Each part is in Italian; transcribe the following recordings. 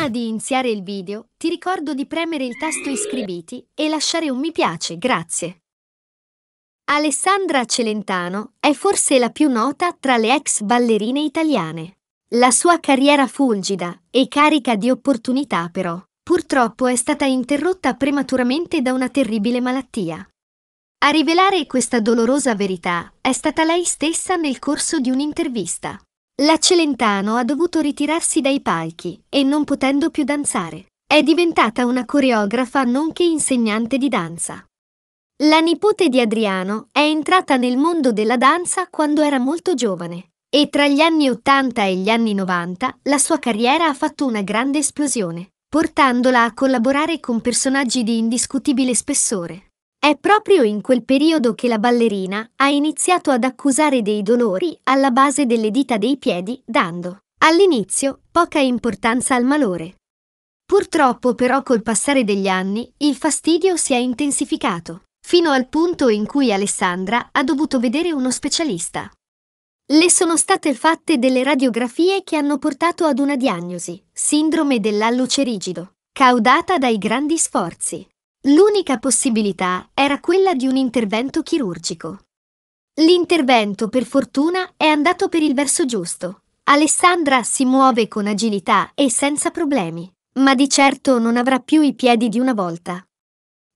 Prima di iniziare il video, ti ricordo di premere il tasto iscriviti e lasciare un mi piace, grazie. Alessandra Celentano è forse la più nota tra le ex ballerine italiane. La sua carriera fulgida e carica di opportunità però, purtroppo è stata interrotta prematuramente da una terribile malattia. A rivelare questa dolorosa verità è stata lei stessa nel corso di un'intervista. La Celentano ha dovuto ritirarsi dai palchi e non potendo più danzare, è diventata una coreografa nonché insegnante di danza. La nipote di Adriano è entrata nel mondo della danza quando era molto giovane e tra gli anni 80 e gli anni 90 la sua carriera ha fatto una grande esplosione, portandola a collaborare con personaggi di indiscutibile spessore. È proprio in quel periodo che la ballerina ha iniziato ad accusare dei dolori alla base delle dita dei piedi, dando, all'inizio, poca importanza al malore. Purtroppo però col passare degli anni il fastidio si è intensificato, fino al punto in cui Alessandra ha dovuto vedere uno specialista. Le sono state fatte delle radiografie che hanno portato ad una diagnosi, sindrome dell'alluce rigido, caudata dai grandi sforzi. L'unica possibilità era quella di un intervento chirurgico. L'intervento, per fortuna, è andato per il verso giusto. Alessandra si muove con agilità e senza problemi, ma di certo non avrà più i piedi di una volta.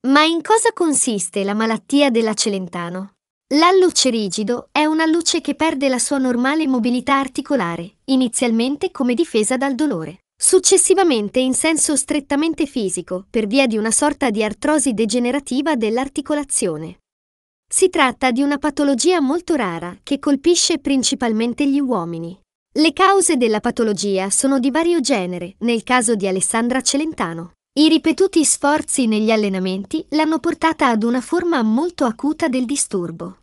Ma in cosa consiste la malattia dell'Acelentano? L'alluce rigido è una luce che perde la sua normale mobilità articolare, inizialmente come difesa dal dolore successivamente in senso strettamente fisico, per via di una sorta di artrosi degenerativa dell'articolazione. Si tratta di una patologia molto rara che colpisce principalmente gli uomini. Le cause della patologia sono di vario genere, nel caso di Alessandra Celentano. I ripetuti sforzi negli allenamenti l'hanno portata ad una forma molto acuta del disturbo.